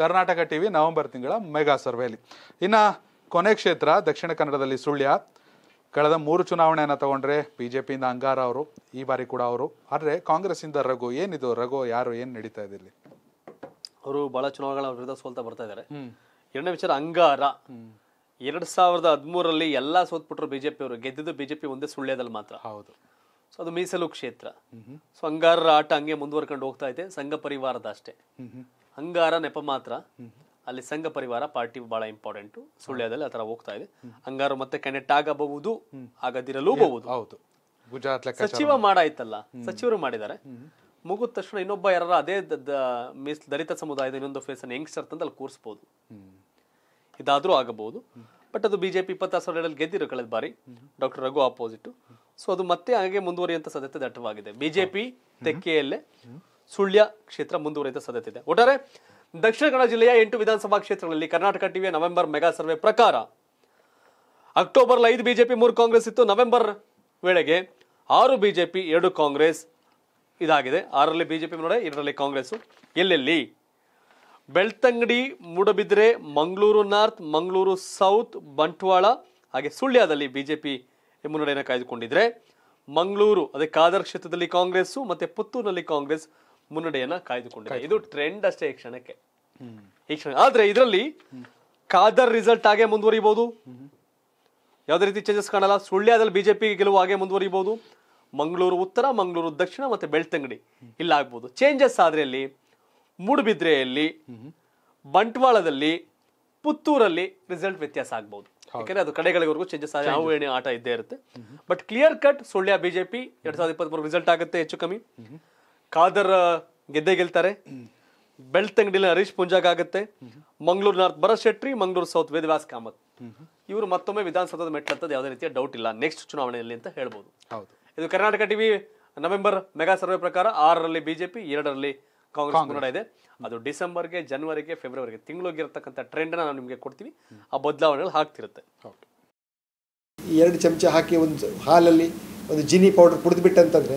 Karnataka TV November ತಿಂಗಳ mega ಸರ್ವೆಯಲ್ಲಿ ಇನ್ನು ಕೊನೆ ಕ್ಷೇತ್ರ ದಕ್ಷಿಣ ಕನ್ನಡದಲ್ಲಿ ಸುಳ್ಯ ಕಳೆದ ಮೂರು ಚುನಾವಣೆಯನ್ನು ತಗೊಂಡ್ರೆ ಬಿ ಜೆ ಪಿಯಿಂದ ಅಂಗಾರ ಅವರು ಈ ಬಾರಿ ಕೂಡ ಅವರು ಆದರೆ ಕಾಂಗ್ರೆಸ್ಸಿಂದ ರಘು ಏನಿದು ರಘು ಯಾರು ಏನು ನಡೀತಾ ಇದೆ ಇಲ್ಲಿ ಅವರು ಬಹಳ ಚುನಾವಣೆಗಳ ವಿರುದ್ಧ ಸೋಲ್ತಾ ಬರ್ತಾ ಇದ್ದಾರೆ ಎರಡನೇ ವಿಚಾರ ಅಂಗಾರ ಎರಡ್ ಸಾವಿರದ ಹದಿಮೂರಲ್ಲಿ ಎಲ್ಲ ಸೋತ್ಬಿಟ್ರು ಬಿಜೆಪಿ ಅವರು ಗೆದ್ದಿದ್ದು ಬಿಜೆಪಿ ಒಂದೇ ಸುಳ್ಳ್ಯದಲ್ಲಿ ಮಾತ್ರ ಹೌದು ಸೊ ಅದು ಮೀಸಲು ಕ್ಷೇತ್ರ ಸೊ ಅಂಗಾರರ ಆಟ ಹಂಗೆ ಮುಂದುವರ್ಕೊಂಡು ಹೋಗ್ತಾ ಇದೆ ಸಂಘ ಪರಿವಾರದ ಅಷ್ಟೇ ಹಂಗಾರ ನೆಪ ಮಾತ್ರ ಅಲ್ಲಿ ಸಂಘ ಪರಿವಾರ ಪಾರ್ಟಿ ಬಹಳ ಇಂಪಾರ್ಟೆಂಟ್ ಸುಳ್ಯದಲ್ಲಿ ಆ ಹೋಗ್ತಾ ಇದೆ ಹಂಗಾರು ಮತ್ತೆ ಕನೆಕ್ಟ್ ಆಗಬಹುದು ಆಗದಿರಲೂಬಹುದು ಹೌದು ಗುಜರಾತ್ ಸಚಿವ ಮಾಡಾಯ್ತಲ್ಲ ಸಚಿವರು ಮಾಡಿದ್ದಾರೆ ಮುಗಿದ ತಕ್ಷಣ ಇನ್ನೊಬ್ಬ ಯಾರು ಅದೇ ಮೀಸ್ ದಲಿತ ಸಮುದಾಯದ ಇನ್ನೊಂದು ಫೇಸ್ ಅನ್ನು ಯಂಗ್ಸ್ಟರ್ ತಂದು ಅಲ್ಲಿ ಕೂರಿಸ್ಬೋದು ಇದಾದರೂ ಆಗಬಹುದು ಬಟ್ ಅದು ಬಿಜೆಪಿ ಇಪ್ಪತ್ತಾರು ಸಾವಿರದಲ್ಲಿ ಗೆದ್ದಿರು ಕಳೆದ ಬಾರಿ ಡಾಕ್ಟರ್ ರಘು ಆಪೋಸಿಟ್ ಸೊ ಅದು ಮತ್ತೆ ಹಾಗೆ ಮುಂದುವರಿಯುವಂತ ಸದ್ಯತೆ ದಟ್ಟವಾಗಿದೆ ಬಿಜೆಪಿ ತೆಕ್ಕೆಯಲ್ಲೇ ಸುಳ್ಯ ಕ್ಷೇತ್ರ ಮುಂದುವರಿದ ಸಾಧ್ಯತೆ ಇದೆ ಒಟ್ಟಾರೆ ದಕ್ಷಿಣ ಕನ್ನಡ ಜಿಲ್ಲೆಯ ಎಂಟು ವಿಧಾನಸಭಾ ಕ್ಷೇತ್ರಗಳಲ್ಲಿ Karnataka TV November mega survey ಪ್ರಕಾರ ಅಕ್ಟೋಬರ್ ಐದು ಬಿಜೆಪಿ ಮೂರು ಕಾಂಗ್ರೆಸ್ ಇತ್ತು ನವೆಂಬರ್ ವೇಳೆಗೆ ಆರು ಬಿಜೆಪಿ ಎರಡು ಕಾಂಗ್ರೆಸ್ ಇದಾಗಿದೆ ಆರರಲ್ಲಿ ಬಿಜೆಪಿ ಮುನ್ನಡೆ ಎರಡರಲ್ಲಿ ಕಾಂಗ್ರೆಸ್ ಎಲ್ಲೆಲ್ಲಿ ಬೆಳ್ತಂಗಡಿ ಮೂಡಬಿದ್ರೆ ಮಂಗಳೂರು ನಾರ್ತ್ ಮಂಗಳೂರು ಸೌತ್ ಬಂಟ್ವಾಳ ಹಾಗೆ ಸುಳ್ಯದಲ್ಲಿ ಬಿಜೆಪಿ ಮುನ್ನಡೆಯನ್ನು ಕಾಯ್ದುಕೊಂಡಿದ್ರೆ ಮಂಗಳೂರು ಅದೇ ಕಾದರ್ ಕ್ಷೇತ್ರದಲ್ಲಿ ಕಾಂಗ್ರೆಸ್ಸು ಮತ್ತು ಪುತ್ತೂರಿನಲ್ಲಿ ಕಾಂಗ್ರೆಸ್ ಮುನ್ನಡೆಯನ್ನ ಕಾಯ್ದುಕೊಂಡಿದೆ ಇದು ಟ್ರೆಂಡ್ ಅಷ್ಟೇ ಕ್ಷಣಕ್ಕೆ ಆದ್ರೆ ಇದರಲ್ಲಿ ಖಾದರ್ ರಿಸಲ್ಟ್ ಆಗೇ ಮುಂದುವರಿಬಹುದು ಯಾವುದೇ ರೀತಿ ಚೇಂಜಸ್ ಕಾಣಲ್ಲ ಸುಳ್ಯಾದಲ್ಲಿ ಬಿಜೆಪಿ ಗೆಲುವು ಹಾಗೆ ಮುಂದುವರಿಬಹುದು ಮಂಗಳೂರು ಉತ್ತರ ಮಂಗಳೂರು ದಕ್ಷಿಣ ಮತ್ತೆ ಬೆಳ್ತಂಗಡಿ ಇಲ್ಲ ಆಗ್ಬೋದು ಚೇಂಜಸ್ ಆದ್ರೆ ಅಲ್ಲಿ ಮೂಡುಬಿದ್ರೆಯಲ್ಲಿ ಬಂಟ್ವಾಳದಲ್ಲಿ ಪುತ್ತೂರಲ್ಲಿ ರಿಸಲ್ಟ್ ವ್ಯತ್ಯಾಸ ಆಗ್ಬಹುದು ಯಾಕಂದ್ರೆ ಅದು ಕಡೆಗಳಿಗೂ ಚೇಂಜಸ್ ಆಗಿ ಆಟ ಇದ್ದೇ ಇರುತ್ತೆ but clear cut Sullia BJP ಎರಡ್ ಸಾವಿರದ ಮೂರು ರಿಸಲ್ಟ್ ಆಗುತ್ತೆ ಹೆಚ್ಚು ಕಮ್ಮಿ ಖಾದರ್ ಗೆದ್ದೆ ಗೆಲ್ತಾರೆ ಬೆಳ್ತಂಗಡಿಲಿ ಹರೀಶ್ ಪುಂಜಾಗ್ ಆಗುತ್ತೆ ಮಂಗಳೂರು ನಾರ್ತ್ ಭರತ್ ಶೆಟ್ಟಿ ಮಂಗಳೂರು ಸೌತ್ ವೇದವ್ಯಾಸ್ ಕಾಮತ್ ಇವರು ಮತ್ತೊಮ್ಮೆ ವಿಧಾನಸೌಧದ ಮೆಟ್ಲಂತದ್ದು ಯಾವುದೇ ರೀತಿಯ ಡೌಟ್ ಇಲ್ಲ ನೆಕ್ಸ್ಟ್ ಚುನಾವಣೆಯಲ್ಲಿ ಅಂತ ಹೇಳ್ಬೋದು ಇದು Karnataka TV November mega survey ಪ್ರಕಾರ ಆರರಲ್ಲಿ ಬಿಜೆಪಿ ಎರಡರಲ್ಲಿ ಕಾಂಗ್ರೆಸ್ ಮುನ್ನಡೆ ಇದೆ ಅದು ಡಿಸೆಂಬರ್ಗೆ ಜನವರಿಗೆ ಫೆಬ್ರವರಿಗೆ ತಿಂಗಳಿಗಿರತಕ್ಕಂಥ ಟ್ರೆಂಡ್ ನಾವು ನಿಮಗೆ ಕೊಡ್ತೀವಿ ಆ ಬದಲಾವಣೆಗಳು ಹಾಕ್ತಿರುತ್ತೆ ಎರಡು ಚಮಚ ಹಾಕಿ ಒಂದು ಹಾಲಲ್ಲಿ ಒಂದು ಜಿನಿ ಪೌಡರ್ ಕುಡಿದ್ಬಿಟ್ಟಂತಂದ್ರೆ